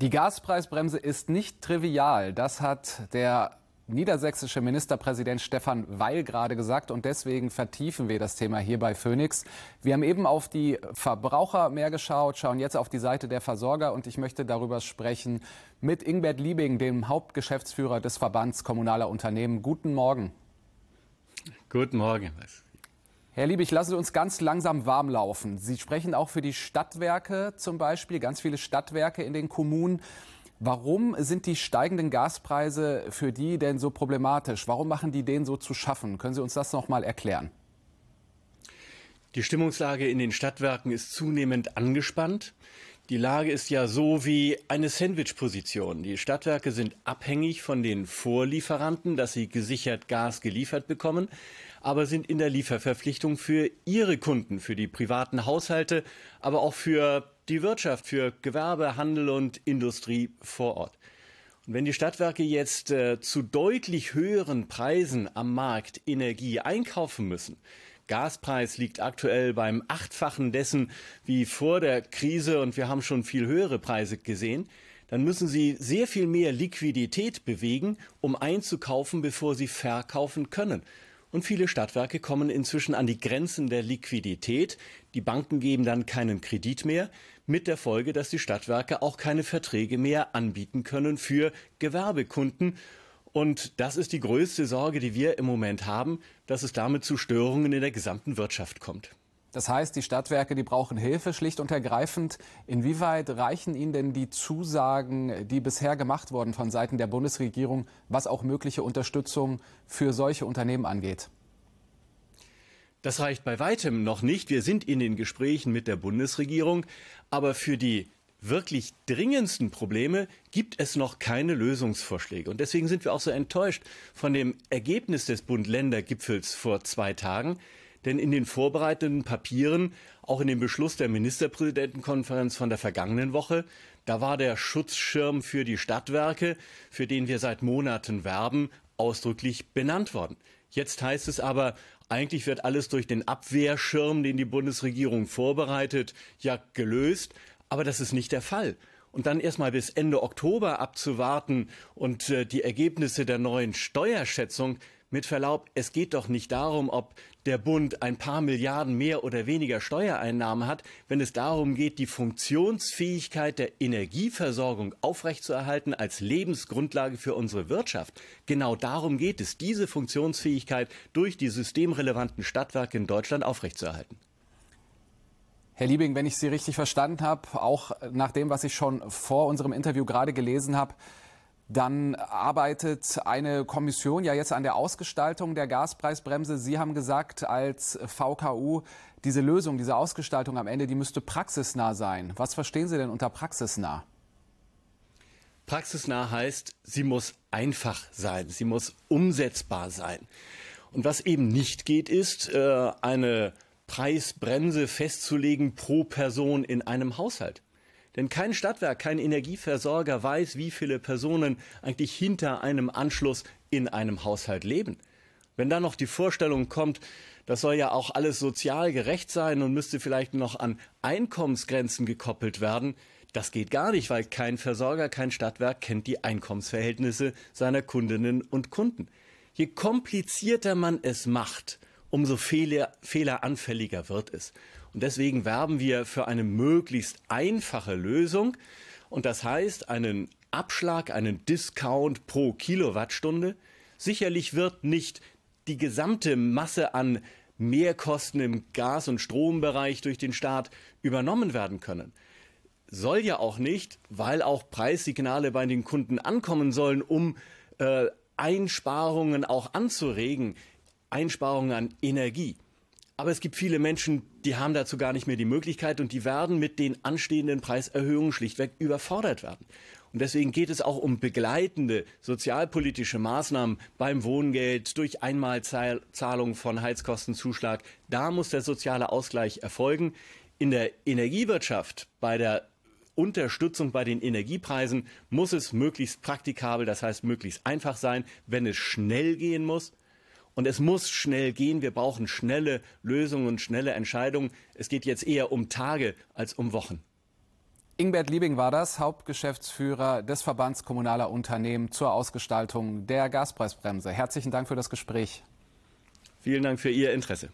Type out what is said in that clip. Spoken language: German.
Die Gaspreisbremse ist nicht trivial. Das hat der niedersächsische Ministerpräsident Stefan Weil gerade gesagt. Und deswegen vertiefen wir das Thema hier bei Phoenix. Wir haben eben auf die Verbraucher mehr geschaut, schauen jetzt auf die Seite der Versorger. Und ich möchte darüber sprechen mit Ingbert Liebing, dem Hauptgeschäftsführer des Verbands Kommunaler Unternehmen. Guten Morgen. Guten Morgen. Herr Liebig, lassen Sie uns ganz langsam warm laufen. Sie sprechen auch für die Stadtwerke zum Beispiel, ganz viele Stadtwerke in den Kommunen. Warum sind die steigenden Gaspreise für die denn so problematisch? Warum machen die denen so zu schaffen? Können Sie uns das noch mal erklären? Die Stimmungslage in den Stadtwerken ist zunehmend angespannt. Die Lage ist ja so wie eine Sandwich-Position. Die Stadtwerke sind abhängig von den Vorlieferanten, dass sie gesichert Gas geliefert bekommen, aber sind in der Lieferverpflichtung für ihre Kunden, für die privaten Haushalte, aber auch für die Wirtschaft, für Gewerbe, Handel und Industrie vor Ort. Und wenn die Stadtwerke jetzt äh, zu deutlich höheren Preisen am Markt Energie einkaufen müssen, Gaspreis liegt aktuell beim Achtfachen dessen wie vor der Krise und wir haben schon viel höhere Preise gesehen. Dann müssen Sie sehr viel mehr Liquidität bewegen, um einzukaufen, bevor Sie verkaufen können. Und viele Stadtwerke kommen inzwischen an die Grenzen der Liquidität. Die Banken geben dann keinen Kredit mehr, mit der Folge, dass die Stadtwerke auch keine Verträge mehr anbieten können für Gewerbekunden. Und das ist die größte Sorge, die wir im Moment haben, dass es damit zu Störungen in der gesamten Wirtschaft kommt. Das heißt, die Stadtwerke, die brauchen Hilfe schlicht und ergreifend. Inwieweit reichen Ihnen denn die Zusagen, die bisher gemacht wurden von Seiten der Bundesregierung, was auch mögliche Unterstützung für solche Unternehmen angeht? Das reicht bei weitem noch nicht. Wir sind in den Gesprächen mit der Bundesregierung, aber für die wirklich dringendsten Probleme gibt es noch keine Lösungsvorschläge. Und deswegen sind wir auch so enttäuscht von dem Ergebnis des Bund-Länder-Gipfels vor zwei Tagen. Denn in den vorbereitenden Papieren, auch in dem Beschluss der Ministerpräsidentenkonferenz von der vergangenen Woche, da war der Schutzschirm für die Stadtwerke, für den wir seit Monaten werben, ausdrücklich benannt worden. Jetzt heißt es aber, eigentlich wird alles durch den Abwehrschirm, den die Bundesregierung vorbereitet, ja gelöst. Aber das ist nicht der Fall. Und dann erstmal bis Ende Oktober abzuwarten und äh, die Ergebnisse der neuen Steuerschätzung, mit Verlaub, es geht doch nicht darum, ob der Bund ein paar Milliarden mehr oder weniger Steuereinnahmen hat, wenn es darum geht, die Funktionsfähigkeit der Energieversorgung aufrechtzuerhalten als Lebensgrundlage für unsere Wirtschaft. Genau darum geht es, diese Funktionsfähigkeit durch die systemrelevanten Stadtwerke in Deutschland aufrechtzuerhalten. Herr Liebing, wenn ich Sie richtig verstanden habe, auch nach dem, was ich schon vor unserem Interview gerade gelesen habe, dann arbeitet eine Kommission ja jetzt an der Ausgestaltung der Gaspreisbremse. Sie haben gesagt, als VKU, diese Lösung, diese Ausgestaltung am Ende, die müsste praxisnah sein. Was verstehen Sie denn unter praxisnah? Praxisnah heißt, sie muss einfach sein, sie muss umsetzbar sein. Und was eben nicht geht, ist äh, eine Preisbremse festzulegen pro Person in einem Haushalt. Denn kein Stadtwerk, kein Energieversorger weiß, wie viele Personen eigentlich hinter einem Anschluss in einem Haushalt leben. Wenn dann noch die Vorstellung kommt, das soll ja auch alles sozial gerecht sein und müsste vielleicht noch an Einkommensgrenzen gekoppelt werden, das geht gar nicht, weil kein Versorger, kein Stadtwerk kennt die Einkommensverhältnisse seiner Kundinnen und Kunden. Je komplizierter man es macht, umso Fehler, fehleranfälliger wird es. Und deswegen werben wir für eine möglichst einfache Lösung. Und das heißt, einen Abschlag, einen Discount pro Kilowattstunde. Sicherlich wird nicht die gesamte Masse an Mehrkosten im Gas- und Strombereich durch den Staat übernommen werden können. Soll ja auch nicht, weil auch Preissignale bei den Kunden ankommen sollen, um äh, Einsparungen auch anzuregen. Einsparungen an Energie. Aber es gibt viele Menschen, die haben dazu gar nicht mehr die Möglichkeit und die werden mit den anstehenden Preiserhöhungen schlichtweg überfordert werden. Und deswegen geht es auch um begleitende sozialpolitische Maßnahmen beim Wohngeld, durch Einmalzahlung von Heizkostenzuschlag. Da muss der soziale Ausgleich erfolgen. In der Energiewirtschaft, bei der Unterstützung bei den Energiepreisen muss es möglichst praktikabel, das heißt möglichst einfach sein. Wenn es schnell gehen muss, und es muss schnell gehen. Wir brauchen schnelle Lösungen, schnelle Entscheidungen. Es geht jetzt eher um Tage als um Wochen. Ingbert Liebing war das, Hauptgeschäftsführer des Verbands kommunaler Unternehmen zur Ausgestaltung der Gaspreisbremse. Herzlichen Dank für das Gespräch. Vielen Dank für Ihr Interesse.